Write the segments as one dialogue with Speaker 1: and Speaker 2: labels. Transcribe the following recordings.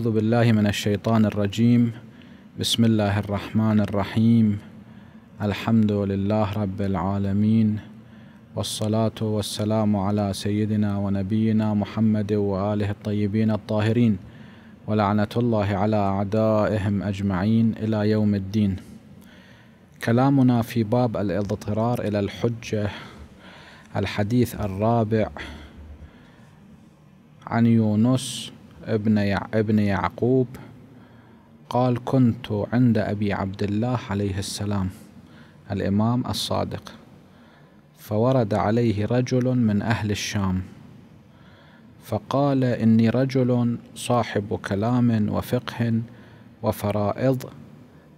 Speaker 1: أعوذ بالله من الشيطان الرجيم بسم الله الرحمن الرحيم الحمد لله رب العالمين والصلاة والسلام على سيدنا ونبينا محمد وآله الطيبين الطاهرين ولعنة الله على أعدائهم أجمعين إلى يوم الدين كلامنا في باب الاضطرار إلى الحجة الحديث الرابع عن يونس ابن ابن يعقوب قال كنت عند أبي عبد الله عليه السلام الإمام الصادق فورد عليه رجل من أهل الشام فقال إني رجل صاحب كلام وفقه وفرائض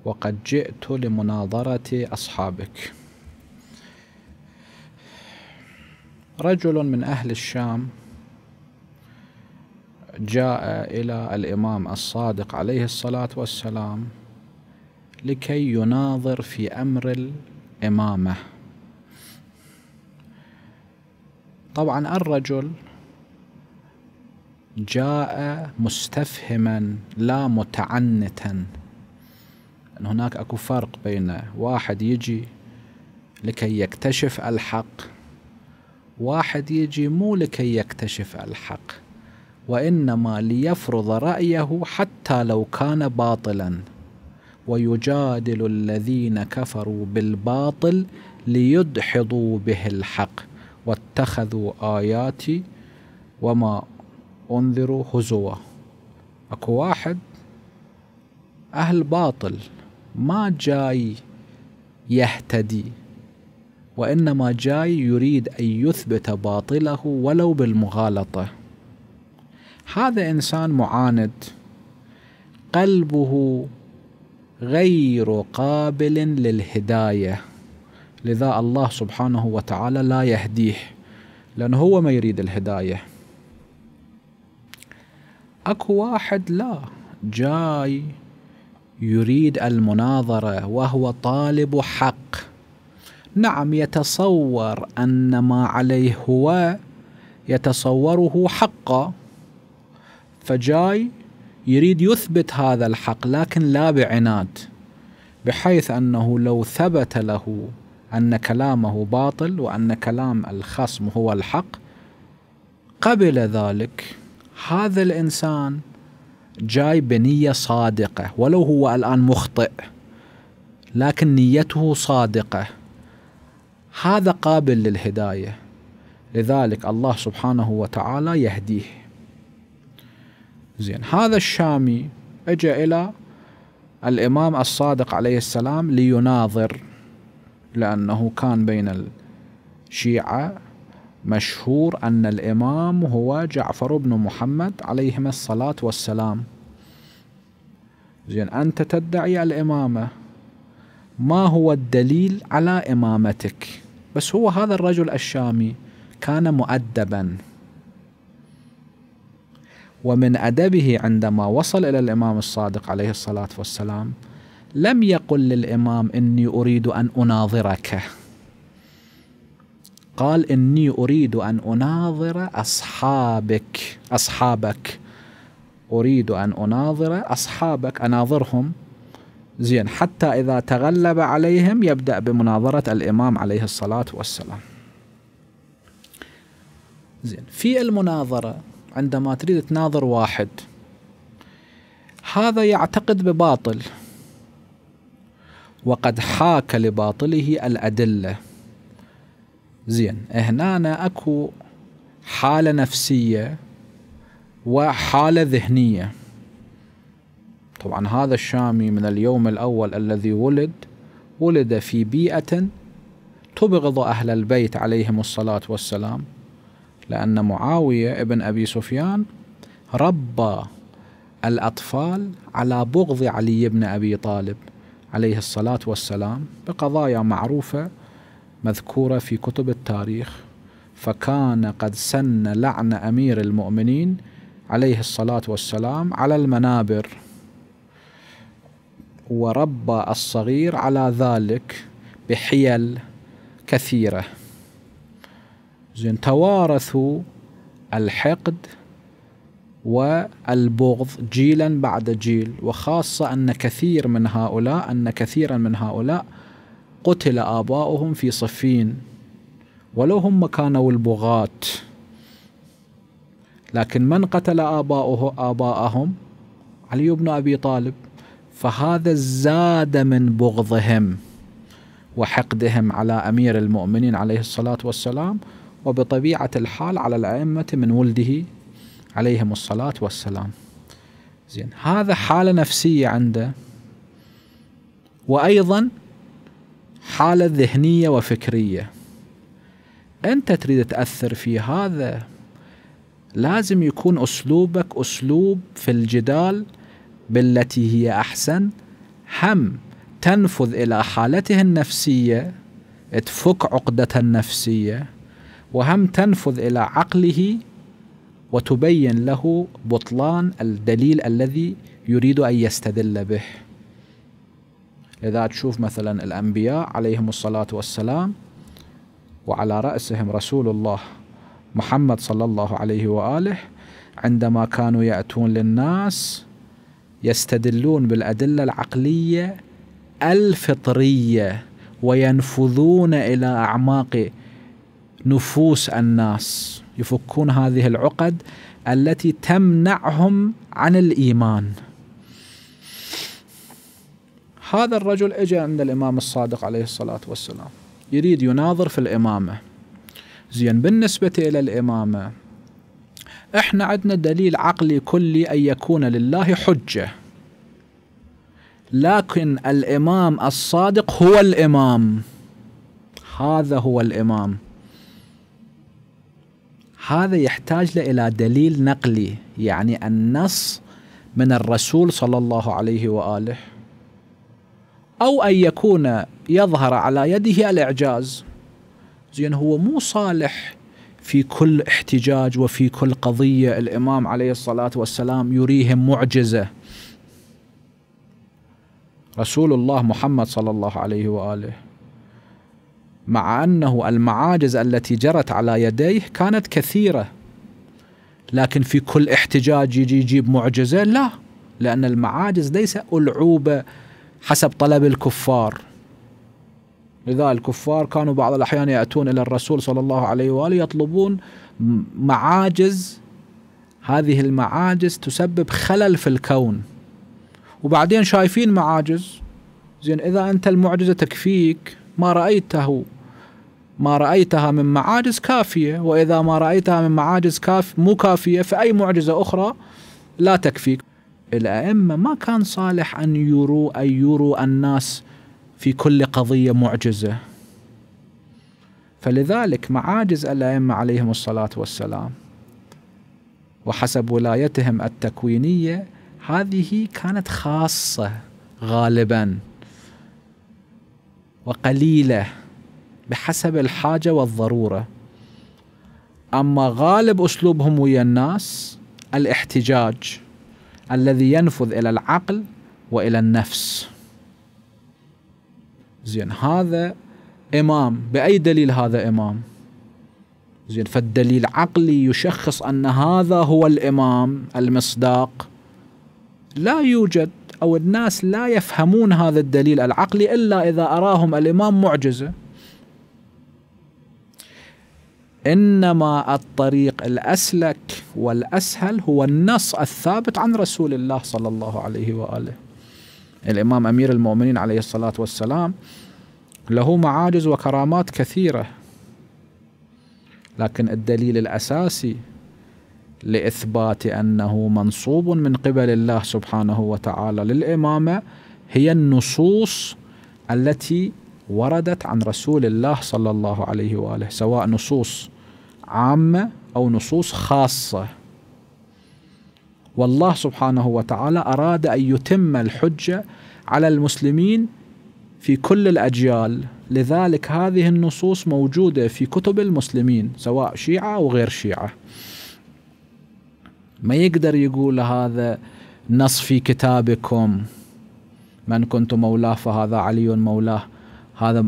Speaker 1: وقد جئت لمناظرة أصحابك رجل من أهل الشام جاء إلى الإمام الصادق عليه الصلاة والسلام لكي يناظر في أمر الإمامة طبعا الرجل جاء مستفهما لا متعنتا أن هناك أكو فرق بين واحد يجي لكي يكتشف الحق واحد يجي مو لكي يكتشف الحق وانما ليفرض رايه حتى لو كان باطلا ويجادل الذين كفروا بالباطل ليدحضوا به الحق واتخذوا اياتي وما انذروا هزوا اكو واحد اهل باطل ما جاي يهتدي وانما جاي يريد ان يثبت باطله ولو بالمغالطه هذا انسان معاند قلبه غير قابل للهدايه لذا الله سبحانه وتعالى لا يهديه لأنه هو ما يريد الهداية أكو واحد لا جاي يريد المناظرة وهو طالب حق نعم يتصور أن ما عليه هو يتصوره حقا فجاي يريد يثبت هذا الحق لكن لا بعناد بحيث انه لو ثبت له ان كلامه باطل وان كلام الخصم هو الحق قبل ذلك هذا الانسان جاي بنيه صادقه ولو هو الان مخطئ لكن نيته صادقه هذا قابل للهدايه لذلك الله سبحانه وتعالى يهديه زين هذا الشامي اجى الى الامام الصادق عليه السلام ليناظر لانه كان بين الشيعه مشهور ان الامام هو جعفر بن محمد عليهما الصلاه والسلام زين انت تدعي الامامه ما هو الدليل على امامتك بس هو هذا الرجل الشامي كان مؤدبا ومن أدبه عندما وصل إلى الإمام الصادق عليه الصلاة والسلام لم يقل للإمام إني أريد أن أناظرك قال إني أريد أن أناظر أصحابك أصحابك أريد أن أناظر أصحابك أناظرهم زين حتى إذا تغلب عليهم يبدأ بمناظرة الإمام عليه الصلاة والسلام زين في المناظرة عندما تريد تناظر واحد هذا يعتقد بباطل وقد حاك لباطله الأدلة زين هنا أكو حالة نفسية وحالة ذهنية طبعا هذا الشامي من اليوم الأول الذي ولد ولد في بيئة تبغض أهل البيت عليهم الصلاة والسلام لأن معاوية ابن أبي سفيان ربى الأطفال على بغض علي بن أبي طالب عليه الصلاة والسلام بقضايا معروفة مذكورة في كتب التاريخ فكان قد سن لعن أمير المؤمنين عليه الصلاة والسلام على المنابر وربى الصغير على ذلك بحيل كثيره زين توارثوا الحقد والبغض جيلا بعد جيل وخاصة أن كثير من هؤلاء أن كثيرا من هؤلاء قتل آباؤهم في صفين ولو هم كانوا البغاة لكن من قتل آباؤه آباءهم علي بن أبي طالب فهذا زاد من بغضهم وحقدهم على أمير المؤمنين عليه الصلاة والسلام وبطبيعة الحال على الأئمة من ولده عليهم الصلاة والسلام زين هذا حالة نفسية عنده وأيضا حالة ذهنية وفكرية أنت تريد تأثر في هذا لازم يكون أسلوبك أسلوب في الجدال بالتي هي أحسن هم تنفذ إلى حالته النفسية تفك عقدة النفسية وهم تنفذ إلى عقله وتبين له بطلان الدليل الذي يريد أن يستدل به لذا تشوف مثلا الأنبياء عليهم الصلاة والسلام وعلى رأسهم رسول الله محمد صلى الله عليه وآله عندما كانوا يأتون للناس يستدلون بالأدلة العقلية الفطرية وينفذون إلى أعماق نفوس الناس يفكون هذه العقد التي تمنعهم عن الايمان هذا الرجل اجى عند الامام الصادق عليه الصلاه والسلام يريد يناظر في الامامه زين بالنسبه الى الامامه احنا عندنا دليل عقلي كلي ان يكون لله حجه لكن الامام الصادق هو الامام هذا هو الامام هذا يحتاج له إلى دليل نقلي يعني النص من الرسول صلى الله عليه وآله أو أن يكون يظهر على يده الإعجاز زين هو مو صالح في كل احتجاج وفي كل قضية الإمام عليه الصلاة والسلام يريهم معجزة رسول الله محمد صلى الله عليه وآله مع انه المعاجز التي جرت على يديه كانت كثيره لكن في كل احتجاج يجي يجيب معجزه لا لان المعاجز ليس العوبه حسب طلب الكفار لذا الكفار كانوا بعض الاحيان ياتون الى الرسول صلى الله عليه واله يطلبون معاجز هذه المعاجز تسبب خلل في الكون وبعدين شايفين معاجز زين اذا انت المعجزه تكفيك ما رأيته ما رأيتها من معاجز كافية وإذا ما رأيتها من معاجز كاف مو كافية فأي معجزة أخرى لا تكفيك الأئمة ما كان صالح أن يروا أن يروا الناس في كل قضية معجزة فلذلك معاجز الأئمة عليهم الصلاة والسلام وحسب ولايتهم التكوينية هذه كانت خاصة غالباً وقليله بحسب الحاجه والضروره اما غالب اسلوبهم ويا الناس الاحتجاج الذي ينفذ الى العقل والى النفس زين هذا امام باي دليل هذا امام زين فالدليل عقلي يشخص ان هذا هو الامام المصداق لا يوجد أو الناس لا يفهمون هذا الدليل العقلي إلا إذا أراهم الإمام معجزة إنما الطريق الأسلك والأسهل هو النص الثابت عن رسول الله صلى الله عليه وآله الإمام أمير المؤمنين عليه الصلاة والسلام له معاجز وكرامات كثيرة لكن الدليل الأساسي لإثبات أنه منصوب من قبل الله سبحانه وتعالى للإمامة هي النصوص التي وردت عن رسول الله صلى الله عليه وآله سواء نصوص عامة أو نصوص خاصة والله سبحانه وتعالى أراد أن يتم الحجة على المسلمين في كل الأجيال لذلك هذه النصوص موجودة في كتب المسلمين سواء شيعة أو غير شيعة ما يقدر يقول هذا نص في كتابكم من كنت مولاه فهذا علي مولاه هذا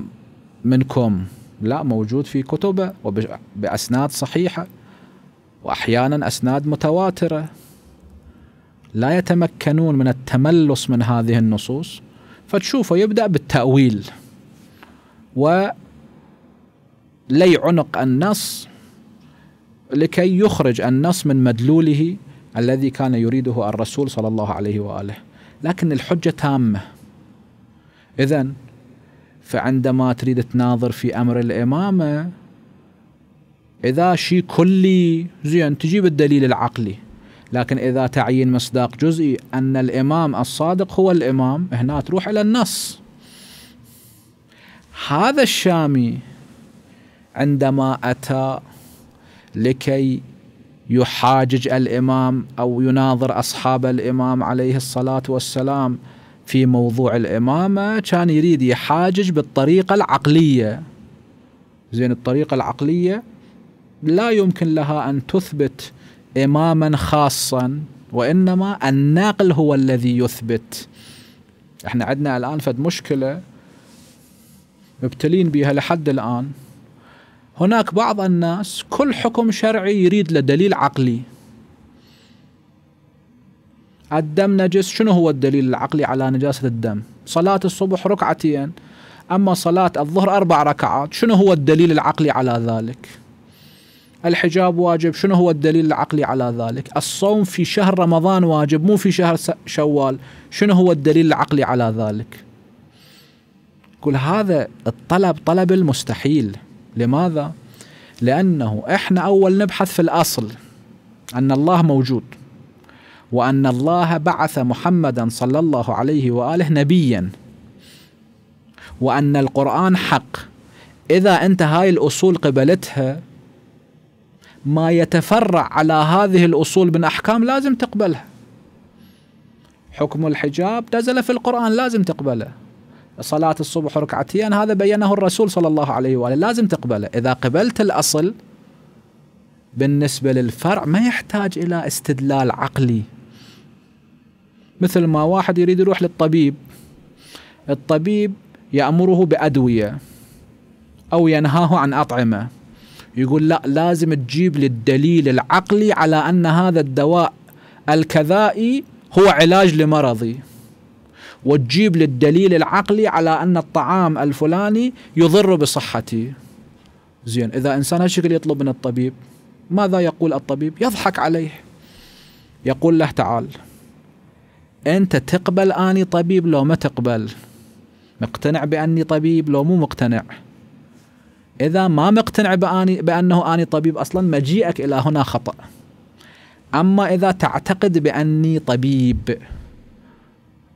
Speaker 1: منكم لا موجود في كتبه وبأسناد صحيحة وأحيانا أسناد متواترة لا يتمكنون من التملص من هذه النصوص فتشوفه يبدأ بالتأويل ولي عنق النص لكي يخرج النص من مدلوله الذي كان يريده الرسول صلى الله عليه واله لكن الحجه تامه اذا فعندما تريد تناظر في امر الامامه اذا شيء كلي زين تجيب الدليل العقلي لكن اذا تعيين مصداق جزئي ان الامام الصادق هو الامام هنا تروح الى النص هذا الشامي عندما اتى لكي يحاجج الامام او يناظر اصحاب الامام عليه الصلاه والسلام في موضوع الامامه كان يريد يحاجج بالطريقه العقليه زين الطريقه العقليه لا يمكن لها ان تثبت اماما خاصا وانما الناقل هو الذي يثبت احنا عندنا الان فد مشكله مبتلين بها لحد الان هناك بعض الناس كل حكم شرعي يريد له دليل عقلي الدم نجس شنو هو الدليل العقلي على نجاسة الدم صلاة الصبح ركعتين أما صلاة الظهر أربع ركعات شنو هو الدليل العقلي على ذلك الحجاب واجب شنو هو الدليل العقلي على ذلك الصوم في شهر رمضان واجب مو في شهر شوال شنو هو الدليل العقلي على ذلك كل هذا الطلب طلب المستحيل لماذا؟ لأنه إحنا أول نبحث في الأصل أن الله موجود وأن الله بعث محمدا صلى الله عليه وآله نبيا وأن القرآن حق إذا أنت هاي الأصول قبلتها ما يتفرع على هذه الأصول من أحكام لازم تقبلها حكم الحجاب نزل في القرآن لازم تقبله صلاة الصبح ركعتين هذا بينه الرسول صلى الله عليه وآله لازم تقبله إذا قبلت الأصل بالنسبة للفرع ما يحتاج إلى استدلال عقلي مثل ما واحد يريد يروح للطبيب الطبيب يأمره بأدوية أو ينهاه عن أطعمة يقول لا لازم تجيب لي الدليل العقلي على أن هذا الدواء الكذائي هو علاج لمرضي وتجيب لي الدليل العقلي على أن الطعام الفلاني يضر بصحتي زين إذا إنسان هالشكل يطلب من الطبيب ماذا يقول الطبيب يضحك عليه يقول له تعال أنت تقبل أني طبيب لو ما تقبل مقتنع بأني طبيب لو مو مقتنع إذا ما مقتنع بأني بأنه أني طبيب أصلا مجيئك إلى هنا خطأ أما إذا تعتقد بأني طبيب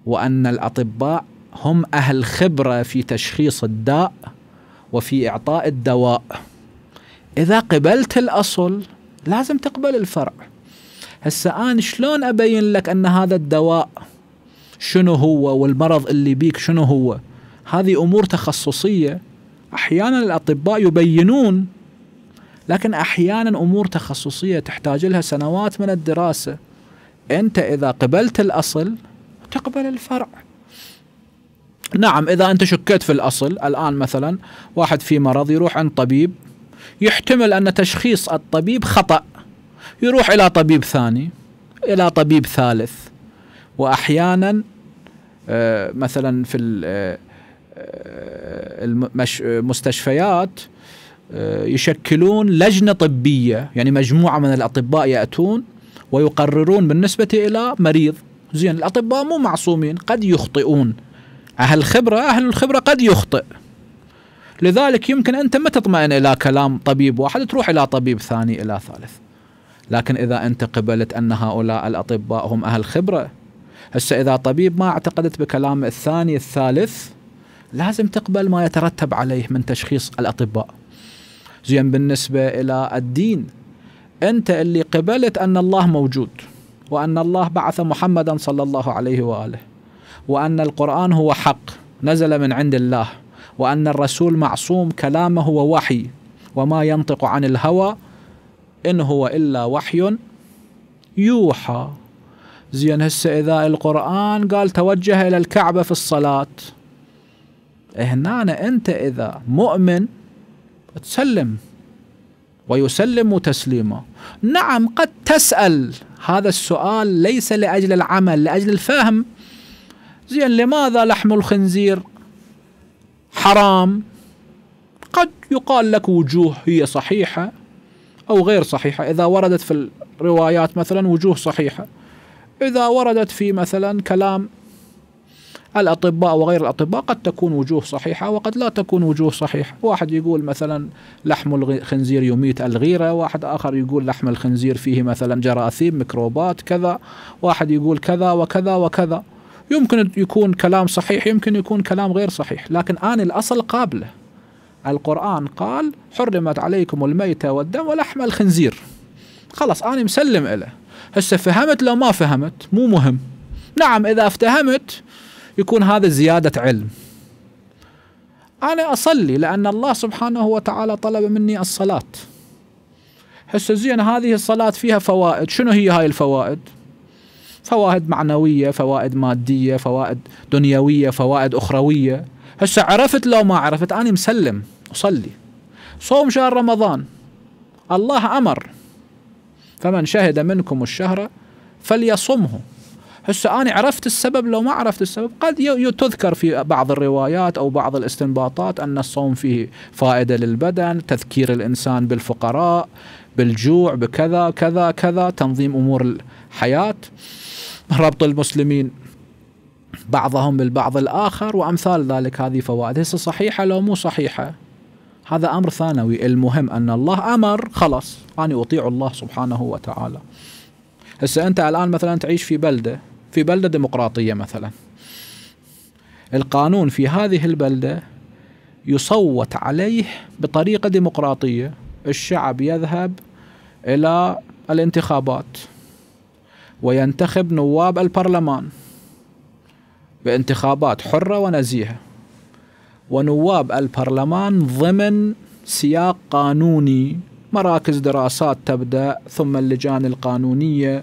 Speaker 1: وأن الأطباء هم أهل خبرة في تشخيص الداء وفي إعطاء الدواء إذا قبلت الأصل لازم تقبل الفرع هسه أنا شلون أبين لك أن هذا الدواء شنو هو والمرض اللي بيك شنو هو هذه أمور تخصصية أحيانا الأطباء يبينون لكن أحيانا أمور تخصصية تحتاج لها سنوات من الدراسة أنت إذا قبلت الأصل تقبل الفرع نعم إذا أنت شكيت في الأصل الآن مثلا واحد في مرض يروح عند طبيب يحتمل أن تشخيص الطبيب خطأ يروح إلى طبيب ثاني إلى طبيب ثالث وأحيانا آه، مثلا في المستشفيات آه، آه، يشكلون لجنة طبية يعني مجموعة من الأطباء يأتون ويقررون بالنسبة إلى مريض زين الاطباء مو معصومين قد يخطئون اهل الخبره اهل الخبره قد يخطئ لذلك يمكن انت ما تطمئن الى كلام طبيب واحد تروح الى طبيب ثاني الى ثالث لكن اذا انت قبلت ان هؤلاء الاطباء هم اهل خبره هسه اذا طبيب ما اعتقدت بكلام الثاني الثالث لازم تقبل ما يترتب عليه من تشخيص الاطباء زين بالنسبه الى الدين انت اللي قبلت ان الله موجود وأن الله بعث محمدا صلى الله عليه وآله وأن القرآن هو حق نزل من عند الله وأن الرسول معصوم كلامه هو وحي وما ينطق عن الهوى إن هو إلا وحي يوحى زين هسه إذا القرآن قال توجه إلى الكعبة في الصلاة هنا أنت إذا مؤمن تسلم ويسلم تسليما نعم قد تسأل هذا السؤال ليس لأجل العمل لأجل الفهم زين لماذا لحم الخنزير حرام قد يقال لك وجوه هي صحيحة أو غير صحيحة إذا وردت في الروايات مثلا وجوه صحيحة إذا وردت في مثلا كلام الأطباء وغير الأطباء قد تكون وجوه صحيحة وقد لا تكون وجوه صحيحة واحد يقول مثلا لحم الخنزير يميت الغيرة واحد آخر يقول لحم الخنزير فيه مثلا جراثيم ميكروبات كذا واحد يقول كذا وكذا وكذا يمكن يكون كلام صحيح يمكن يكون كلام غير صحيح لكن آن الأصل قابله القرآن قال حرمت عليكم الميتة والدم ولحم الخنزير خلاص أنا مسلم إله هسه فهمت لو ما فهمت مو مهم نعم إذا افتهمت يكون هذا زيادة علم أنا أصلي لأن الله سبحانه وتعالى طلب مني الصلاة حس زين هذه الصلاة فيها فوائد شنو هي هاي الفوائد فوائد معنوية فوائد مادية فوائد دنيوية فوائد أخروية هسه عرفت لو ما عرفت أنا مسلم أصلي صوم شهر رمضان الله أمر فمن شهد منكم الشهر فليصمه هسه أنا عرفت السبب لو ما عرفت السبب قد تذكر في بعض الروايات أو بعض الاستنباطات أن الصوم فيه فائدة للبدن تذكير الإنسان بالفقراء بالجوع بكذا كذا كذا تنظيم أمور الحياة ربط المسلمين بعضهم بالبعض الآخر وأمثال ذلك هذه فوائد هسه صحيحة لو مو صحيحة هذا أمر ثانوي المهم أن الله أمر خلاص أنا أطيع الله سبحانه وتعالى هسه أنت الآن مثلا تعيش في بلدة في بلدة ديمقراطية مثلا القانون في هذه البلدة يصوت عليه بطريقة ديمقراطية الشعب يذهب إلى الانتخابات وينتخب نواب البرلمان بانتخابات حرة ونزيهة ونواب البرلمان ضمن سياق قانوني مراكز دراسات تبدأ ثم اللجان القانونية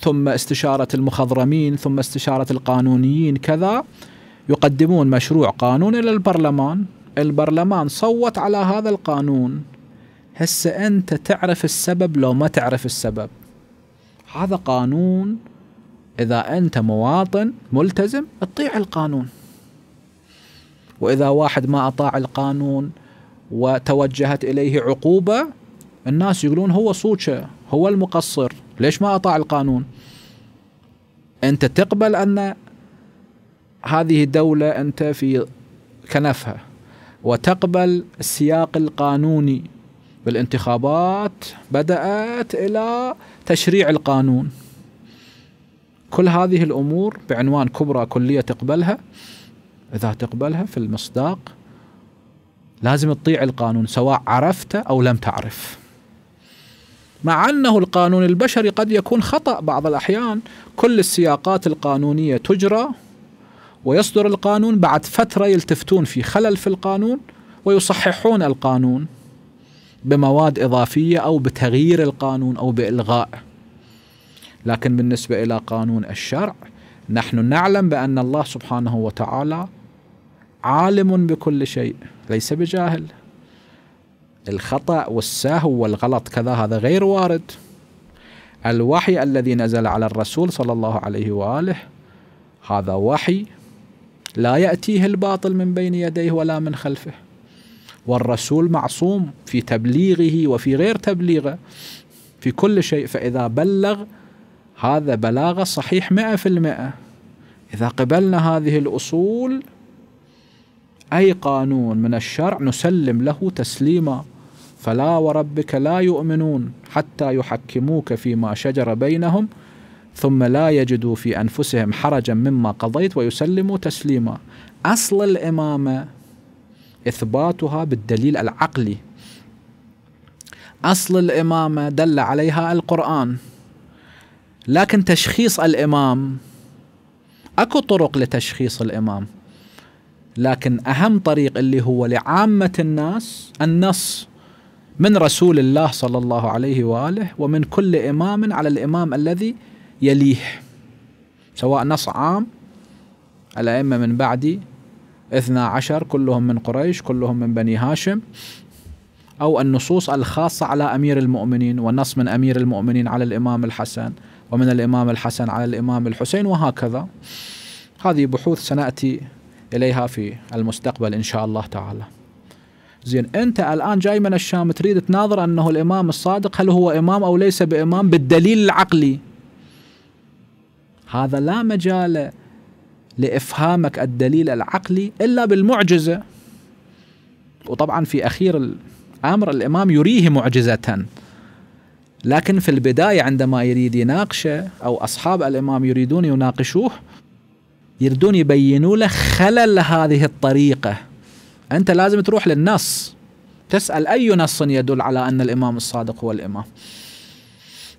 Speaker 1: ثم استشارة المخضرمين ثم استشارة القانونيين كذا يقدمون مشروع قانون إلى البرلمان البرلمان صوت على هذا القانون هسه أنت تعرف السبب لو ما تعرف السبب هذا قانون إذا أنت مواطن ملتزم تطيع القانون وإذا واحد ما أطاع القانون وتوجهت إليه عقوبة الناس يقولون هو صوتشه هو المقصر ليش ما أطاع القانون أنت تقبل أن هذه الدولة أنت في كنفها وتقبل السياق القانوني بالانتخابات بدأت إلى تشريع القانون كل هذه الأمور بعنوان كبرى كلية تقبلها إذا تقبلها في المصداق لازم تطيع القانون سواء عرفته أو لم تعرف مع أنه القانون البشري قد يكون خطأ بعض الأحيان كل السياقات القانونية تجرى ويصدر القانون بعد فترة يلتفتون في خلل في القانون ويصححون القانون بمواد إضافية أو بتغيير القانون أو بإلغاء لكن بالنسبة إلى قانون الشرع نحن نعلم بأن الله سبحانه وتعالى عالم بكل شيء ليس بجاهل الخطأ والسهو والغلط كذا هذا غير وارد الوحي الذي نزل على الرسول صلى الله عليه وآله هذا وحي لا يأتيه الباطل من بين يديه ولا من خلفه والرسول معصوم في تبليغه وفي غير تبليغه في كل شيء فإذا بلغ هذا بلاغة صحيح 100% إذا قبلنا هذه الأصول أي قانون من الشرع نسلم له تسليما فلا وربك لا يؤمنون حتى يحكموك فيما شجر بينهم ثم لا يجدوا في انفسهم حرجا مما قضيت ويسلموا تسليما. اصل الامامه اثباتها بالدليل العقلي. اصل الامامه دل عليها القران. لكن تشخيص الامام اكو طرق لتشخيص الامام. لكن اهم طريق اللي هو لعامه الناس النص. من رسول الله صلى الله عليه واله ومن كل امام على الامام الذي يليه سواء نص عام الائمه من بعدي اثنا عشر كلهم من قريش كلهم من بني هاشم او النصوص الخاصه على امير المؤمنين والنص من امير المؤمنين على الامام الحسن ومن الامام الحسن على الامام الحسين وهكذا هذه بحوث سناتي اليها في المستقبل ان شاء الله تعالى زين انت الان جاي من الشام تريد تناظر انه الامام الصادق هل هو امام او ليس بامام بالدليل العقلي هذا لا مجال لافهامك الدليل العقلي الا بالمعجزه وطبعا في اخير الامر الامام يريه معجزه لكن في البدايه عندما يريد يناقشه او اصحاب الامام يريدون يناقشوه يريدون يبينوا له خلل هذه الطريقه أنت لازم تروح للنص تسأل أي نص يدل على أن الإمام الصادق هو الإمام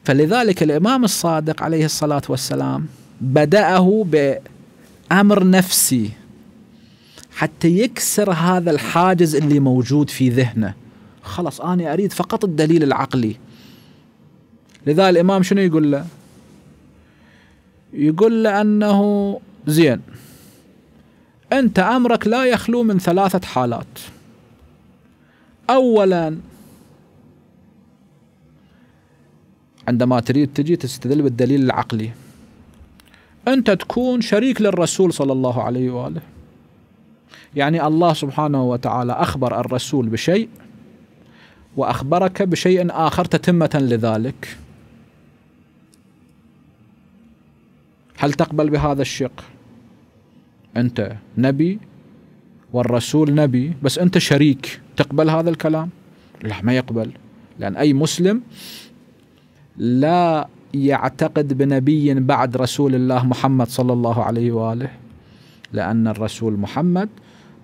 Speaker 1: فلذلك الإمام الصادق عليه الصلاة والسلام بدأه بأمر نفسي حتى يكسر هذا الحاجز اللي موجود في ذهنه خلاص أنا أريد فقط الدليل العقلي لذا الإمام شنو يقول له يقول له أنه زين أنت أمرك لا يخلو من ثلاثة حالات أولا عندما تريد تجي تستدل بالدليل العقلي أنت تكون شريك للرسول صلى الله عليه وآله يعني الله سبحانه وتعالى أخبر الرسول بشيء وأخبرك بشيء آخر تتمة لذلك هل تقبل بهذا الشق؟ أنت نبي والرسول نبي بس أنت شريك تقبل هذا الكلام لا ما يقبل لأن أي مسلم لا يعتقد بنبي بعد رسول الله محمد صلى الله عليه وآله لأن الرسول محمد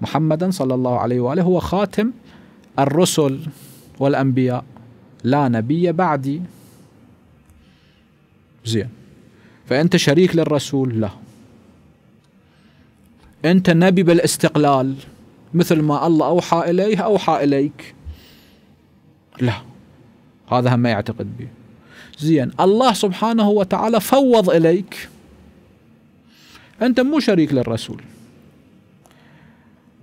Speaker 1: محمدا صلى الله عليه وآله هو خاتم الرسل والأنبياء لا نبي بعدي زين فأنت شريك للرسول لا أنت نبي بالاستقلال مثل ما الله أوحى إليه أوحى إليك لا هذا هم ما يعتقد به زين الله سبحانه وتعالى فوض إليك أنت مو شريك للرسول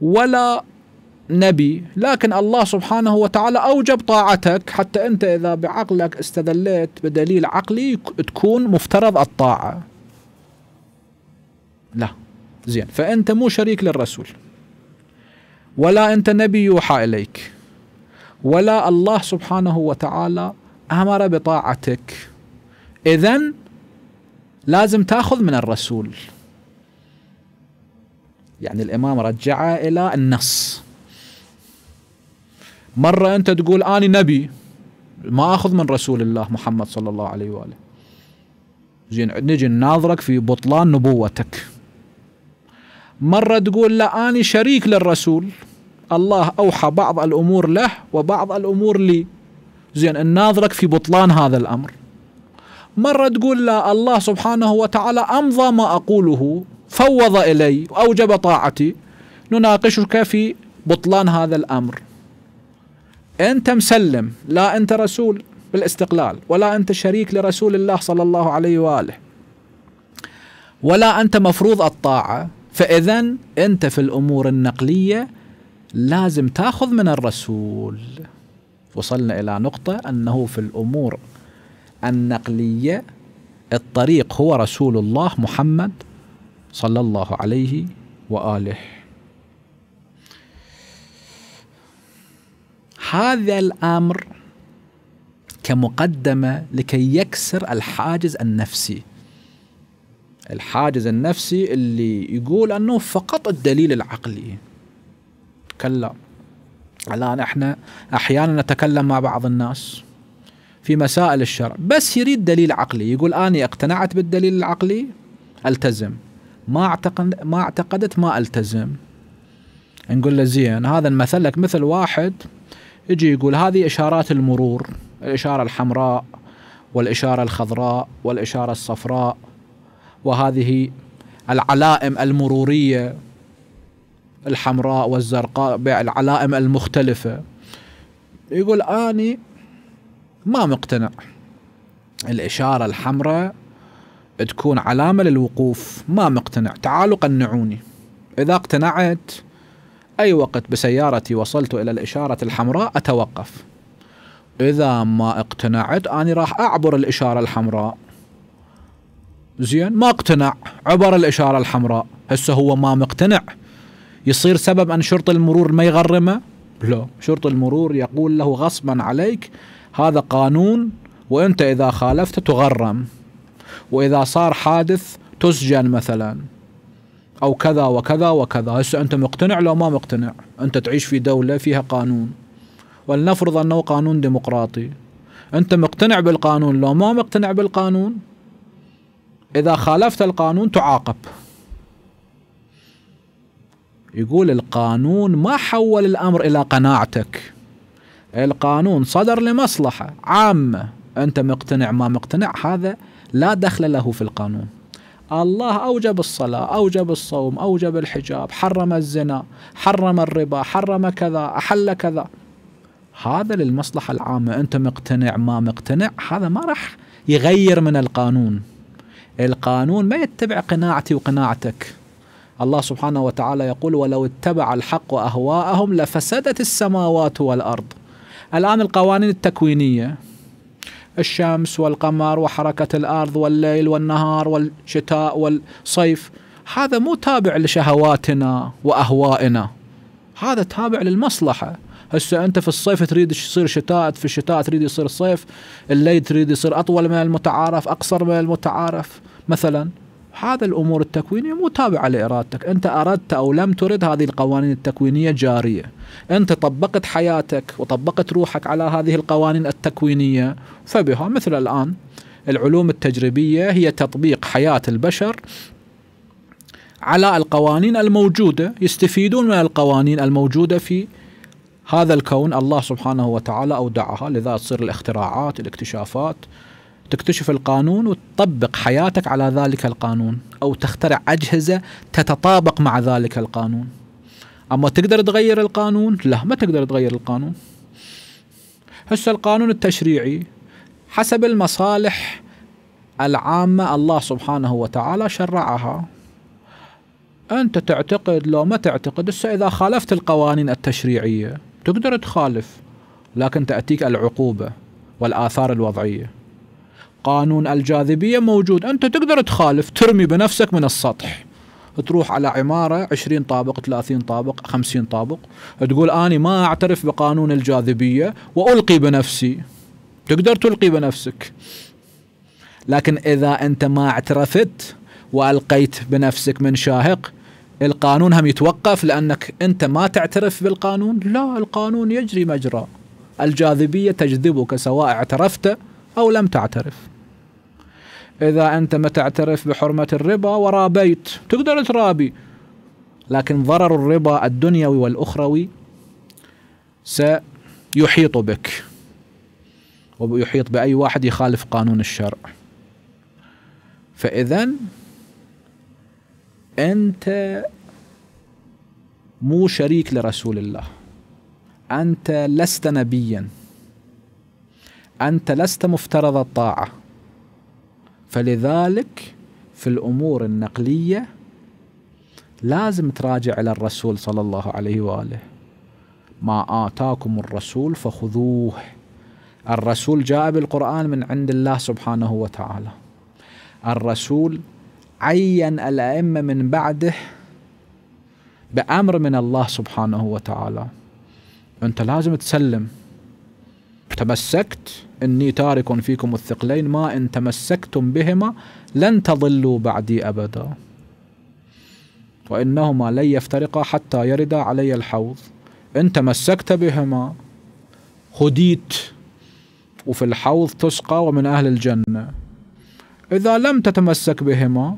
Speaker 1: ولا نبي لكن الله سبحانه وتعالى أوجب طاعتك حتى أنت إذا بعقلك استدليت بدليل عقلي تكون مفترض الطاعة لا زين فأنت مو شريك للرسول ولا أنت نبي يوحى إليك ولا الله سبحانه وتعالى أمر بطاعتك إذا لازم تأخذ من الرسول يعني الإمام رجعه إلى النص مرة أنت تقول أنا نبي ما أخذ من رسول الله محمد صلى الله عليه وآله زين نجي نناظرك في بطلان نبوتك مرة تقول لا أنا شريك للرسول الله أوحى بعض الأمور له وبعض الأمور لي زين نناظرك في بطلان هذا الأمر مرة تقول لا الله سبحانه وتعالى أمضى ما أقوله فوض إلي وأوجب طاعتي نناقشك في بطلان هذا الأمر أنت مسلم لا أنت رسول بالاستقلال ولا أنت شريك لرسول الله صلى الله عليه وآله ولا أنت مفروض الطاعة فإذا أنت في الأمور النقلية لازم تاخذ من الرسول وصلنا إلى نقطة أنه في الأمور النقلية الطريق هو رسول الله محمد صلى الله عليه وآله هذا الأمر كمقدمة لكي يكسر الحاجز النفسي الحاجز النفسي اللي يقول انه فقط الدليل العقلي كلا الان احنا احيانا نتكلم مع بعض الناس في مسائل الشرع بس يريد دليل عقلي يقول اني اقتنعت بالدليل العقلي التزم ما اعتقد ما اعتقدت ما التزم نقول له زين هذا المثل لك مثل واحد يجي يقول هذه اشارات المرور الاشاره الحمراء والاشاره الخضراء والاشاره الصفراء وهذه العلائم المروريه الحمراء والزرقاء بالعلائم المختلفه يقول اني ما مقتنع الاشاره الحمراء تكون علامه للوقوف ما مقتنع تعالوا قنعوني اذا اقتنعت اي وقت بسيارتي وصلت الى الاشاره الحمراء اتوقف اذا ما اقتنعت اني راح اعبر الاشاره الحمراء زين ما اقتنع عبر الإشارة الحمراء هسه هو ما مقتنع يصير سبب أن شرط المرور ما يغرمه لا شرط المرور يقول له غصبا عليك هذا قانون وأنت إذا خالفته تغرم وإذا صار حادث تسجن مثلا أو كذا وكذا وكذا هسه أنت مقتنع لو ما مقتنع أنت تعيش في دولة فيها قانون ولنفرض أنه قانون ديمقراطي أنت مقتنع بالقانون لو ما مقتنع بالقانون إذا خالفت القانون تعاقب يقول القانون ما حول الأمر إلى قناعتك القانون صدر لمصلحة عامة أنت مقتنع ما مقتنع هذا لا دخل له في القانون الله أوجب الصلاة أوجب الصوم أوجب الحجاب حرم الزنا حرم الربا حرم كذا أحل كذا هذا للمصلحة العامة أنت مقتنع ما مقتنع هذا ما راح يغير من القانون القانون ما يتبع قناعتي وقناعتك الله سبحانه وتعالى يقول ولو اتبع الحق أهواءهم لفسدت السماوات والأرض الآن القوانين التكوينية الشمس والقمر وحركة الأرض والليل والنهار والشتاء والصيف هذا مو تابع لشهواتنا وأهوائنا هذا تابع للمصلحة هسه انت في الصيف تريد يصير شتاء في الشتاء تريد يصير الصيف الليل تريد يصير اطول من المتعارف اقصر من المتعارف مثلا هذا الامور التكوينيه مو تابعه لارادتك، انت اردت او لم ترد هذه القوانين التكوينيه جاريه. انت طبقت حياتك وطبقت روحك على هذه القوانين التكوينيه فبها مثل الان العلوم التجريبيه هي تطبيق حياه البشر على القوانين الموجوده، يستفيدون من القوانين الموجوده في هذا الكون الله سبحانه وتعالى أودعها لذا تصير الاختراعات الاكتشافات تكتشف القانون وتطبق حياتك على ذلك القانون أو تخترع أجهزة تتطابق مع ذلك القانون أما تقدر تغير القانون لا ما تقدر تغير القانون هسه القانون التشريعي حسب المصالح العامة الله سبحانه وتعالى شرعها أنت تعتقد لو ما تعتقد هسه إذا خالفت القوانين التشريعية تقدر تخالف لكن تأتيك العقوبة والآثار الوضعية قانون الجاذبية موجود أنت تقدر تخالف ترمي بنفسك من السطح تروح على عمارة 20 طابق 30 طابق 50 طابق تقول أني ما أعترف بقانون الجاذبية وألقي بنفسي تقدر تلقي بنفسك لكن إذا أنت ما اعترفت وألقيت بنفسك من شاهق القانون هم يتوقف لانك انت ما تعترف بالقانون لا القانون يجري مجرى الجاذبيه تجذبك سواء اعترفت او لم تعترف اذا انت ما تعترف بحرمه الربا ورابيت تقدر ترابي لكن ضرر الربا الدنيوي والاخروي سيحيط بك ويحيط باي واحد يخالف قانون الشرع فاذا أنت مو شريك لرسول الله أنت لست نبيا أنت لست مفترض الطاعة فلذلك في الأمور النقلية لازم تراجع إلى الرسول صلى الله عليه وآله ما آتاكم الرسول فخذوه الرسول جاء بالقرآن من عند الله سبحانه وتعالى الرسول عين الأئمة من بعده بأمر من الله سبحانه وتعالى أنت لازم تسلم تمسكت إني تارك فيكم الثقلين ما إن تمسكتم بهما لن تضلوا بعدي أبدا وإنهما لن يفترقا حتى يردا علي الحوض إن تمسكت بهما هديت وفي الحوض تسقى ومن أهل الجنة إذا لم تتمسك بهما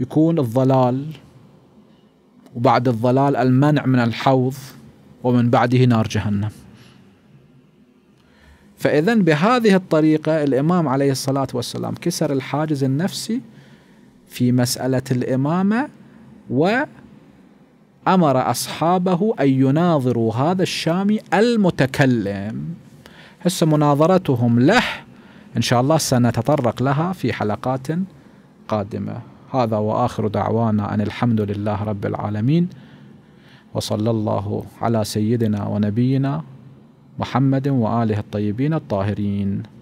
Speaker 1: يكون الضلال وبعد الضلال المنع من الحوض ومن بعده نار جهنم فإذا بهذه الطريقة الإمام عليه الصلاة والسلام كسر الحاجز النفسي في مسألة الإمامة وأمر أصحابه أن يناظروا هذا الشامي المتكلم هسه مناظرتهم له إن شاء الله سنتطرق لها في حلقات قادمة هذا واخر دعوانا ان الحمد لله رب العالمين وصلى الله على سيدنا ونبينا محمد واله الطيبين الطاهرين